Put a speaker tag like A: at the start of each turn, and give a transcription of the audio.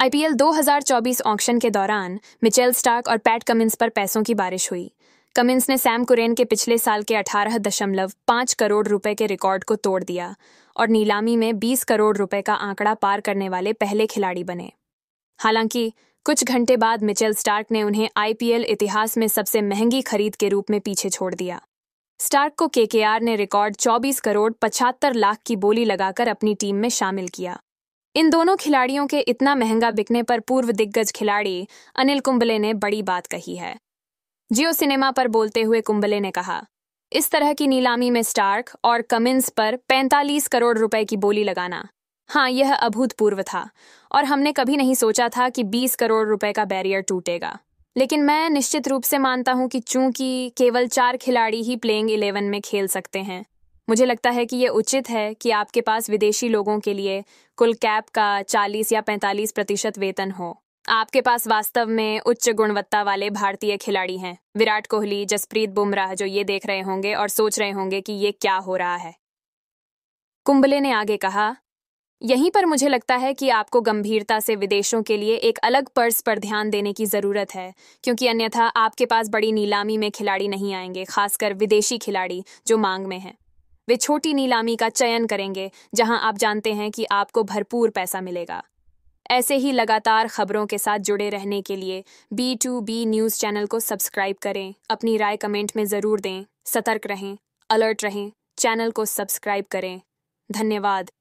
A: IPL 2024 auction के दौरान Mitchell Starc और पैट कमिंस पर पैसों की बारिश हुई कमिंस ने सैम कुरेन के पिछले साल के 18.5 करोड़ रुपए के रिकॉर्ड को तोड़ दिया और नीलामी में 20 करोड़ रुपए का आंकड़ा पार करने वाले पहले खिलाड़ी बने हालांकि कुछ घंटे बाद मिचेल स्टार्क ने उन्हें आईपीएल इतिहास में सबसे महंगी खरीद के रूप में पीछे छोड़ दिया स्टार्क को केकेआर ने रिकॉर्ड 24 करोड़ पचहत्तर लाख की बोली लगाकर अपनी टीम में शामिल किया इन दोनों खिलाड़ियों के इतना महंगा बिकने पर पूर्व दिग्गज खिलाड़ी अनिल कुंबले ने बड़ी बात कही है जियो सिनेमा पर बोलते हुए कुंबले ने कहा इस तरह की नीलामी में स्टार्क और कमिंस पर 45 करोड़ रुपए की बोली लगाना हाँ यह अभूतपूर्व था और हमने कभी नहीं सोचा था कि 20 करोड़ रुपए का बैरियर टूटेगा लेकिन मैं निश्चित रूप से मानता हूँ कि चूंकि केवल चार खिलाड़ी ही प्लेइंग इलेवन में खेल सकते हैं मुझे लगता है कि ये उचित है कि आपके पास विदेशी लोगों के लिए कुल कैप का 40 या 45 प्रतिशत वेतन हो आपके पास वास्तव में उच्च गुणवत्ता वाले भारतीय खिलाड़ी हैं विराट कोहली जसप्रीत बुमराह जो ये देख रहे होंगे और सोच रहे होंगे कि ये क्या हो रहा है कुंबले ने आगे कहा यहीं पर मुझे लगता है कि आपको गंभीरता से विदेशों के लिए एक अलग पर्स पर ध्यान देने की ज़रूरत है क्योंकि अन्यथा आपके पास बड़ी नीलामी में खिलाड़ी नहीं आएंगे खासकर विदेशी खिलाड़ी जो मांग में हैं वे छोटी नीलामी का चयन करेंगे जहां आप जानते हैं कि आपको भरपूर पैसा मिलेगा ऐसे ही लगातार खबरों के साथ जुड़े रहने के लिए B two B news channel को सब्सक्राइब करें अपनी राय कमेंट में ज़रूर दें सतर्क रहें अलर्ट रहें चैनल को सब्सक्राइब करें धन्यवाद